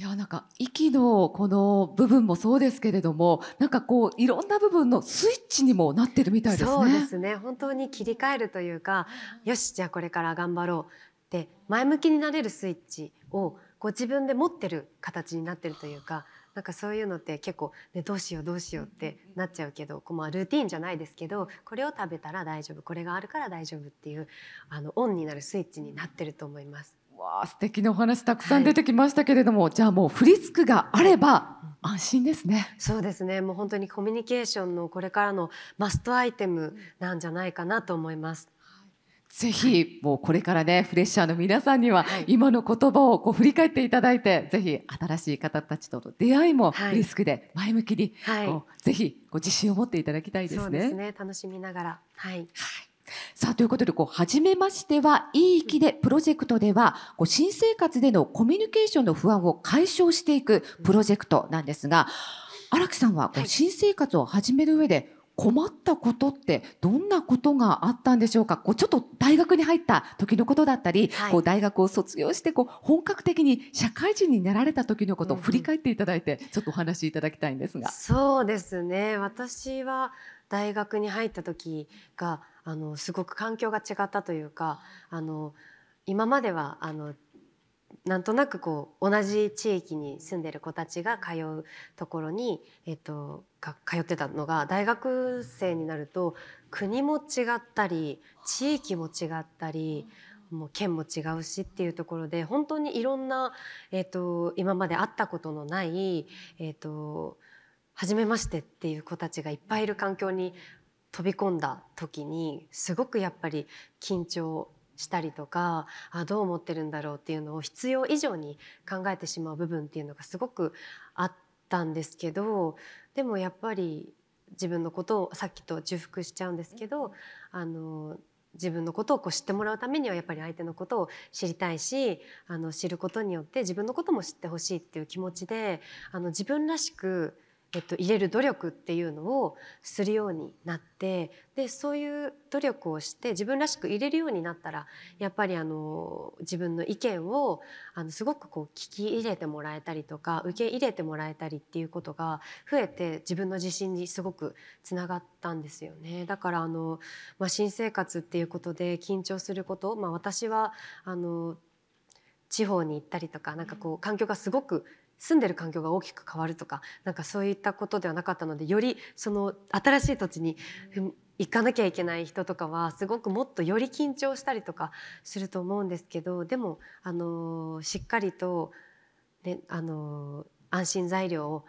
いやなんか息のこの部分もそうですけれどもなんかこういろんな部分のスイッチにもなってるみたいですね。そうですね本当に切り替えるというかよしじゃあこれから頑張ろうって前向きになれるスイッチをこ自分で持ってる形になってるというかなんかそういうのって結構、ね、どうしようどうしようってなっちゃうけどこう、まあ、ルーティンじゃないですけどこれを食べたら大丈夫これがあるから大丈夫っていうあのオンになるスイッチになってると思います。わ素敵なお話たくさん出てきましたけれども、はい、じゃあもう振り付くがあれば安心ですね。そうですね。もう本当にコミュニケーションのこれからのマストアイテムなんじゃないかなと思います。ぜひ、もうこれからね、フレッシャーの皆さんには、今の言葉をこう振り返っていただいて、ぜひ、新しい方たちとの出会いも、リスクで前向きに、はい、ぜひ、ご自信を持っていただきたいですね。そうですね。楽しみながら。はい。はいさあということでこう初めましてはいい気でプロジェクトではこう新生活でのコミュニケーションの不安を解消していくプロジェクトなんですが荒木さんはこう新生活を始める上で困ったことってどんなことがあったんでしょうかこうちょっと大学に入った時のことだったり、はい、こう大学を卒業してこう本格的に社会人になられた時のことを振り返っていただいて、ちょっとお話しいただきたいんですが。そうですね私は大学に入った時があのすごく環境が違ったというかあの今まではあのなんとなくこう同じ地域に住んでる子たちが通うところに、えっと、か通ってたのが大学生になると国も違ったり地域も違ったり。もう県も違うしっていうところで本当にいろんな、えっと、今まで会ったことのない、えっと、と初めましてっていう子たちがいっぱいいる環境に飛び込んだ時にすごくやっぱり緊張したりとかあどう思ってるんだろうっていうのを必要以上に考えてしまう部分っていうのがすごくあったんですけどでもやっぱり自分のことをさっきと重複しちゃうんですけどあの自分のことをこう知ってもらうためにはやっぱり相手のことを知りたいしあの知ることによって自分のことも知ってほしいっていう気持ちであの自分らしくえっと、入れる努力っていうのをするようになってでそういう努力をして自分らしく入れるようになったらやっぱりあの自分の意見をあのすごくこう聞き入れてもらえたりとか受け入れてもらえたりっていうことが増えて自分の自信にすごくつながったんですよね。だからあの、まあ、新生活っていうことで緊張すること、まあ、私はあの地方に行ったりとかなんかこう環境がすごく住んでる環境が大きく変わるとかなんかそういったことではなかったのでよりその新しい土地に行かなきゃいけない人とかはすごくもっとより緊張したりとかすると思うんですけどでも、あのしっかりと、ねあの安心材料を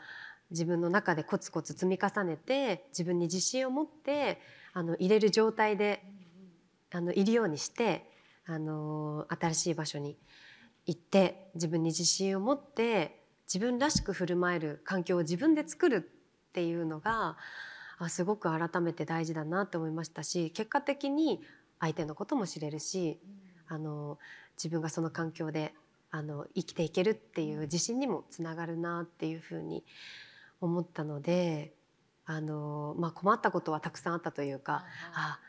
自分の中でコツコツ積み重ねて自分に自信を持ってあの入れる状態であのいるようにして、あの新しい場所に行って自分に自信を持って自分らしく振る舞える環境を自分で作るっていうのがすごく改めて大事だなって思いましたし結果的に相手のことも知れるし、あの自分がその環境であの生きていけるっていう自信にもつながるなっていうふうに思ったのであの、まあ、困ったことはたくさんあったというか、はあ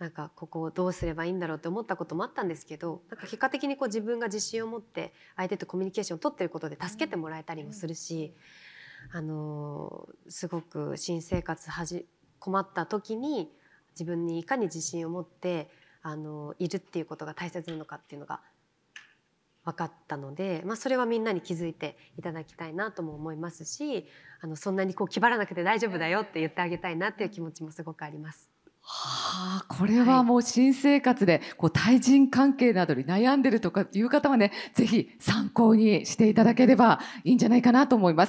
なんかここをどうすればいいんだろうって思ったこともあったんですけどなんか結果的にこう自分が自信を持って相手とコミュニケーションを取ってることで助けてもらえたりもするし、あのー、すごく新生活はじ困った時に自分にいかに自信を持ってあのいるっていうことが大切なのかっていうのが分かったので、まあ、それはみんなに気づいていただきたいなとも思いますしあのそんなにこう気張らなくて大丈夫だよって言ってあげたいなっていう気持ちもすごくあります。はあ、これはもう新生活で、こう対人関係などに悩んでるとかいう方はね、ぜひ参考にしていただければいいんじゃないかなと思います。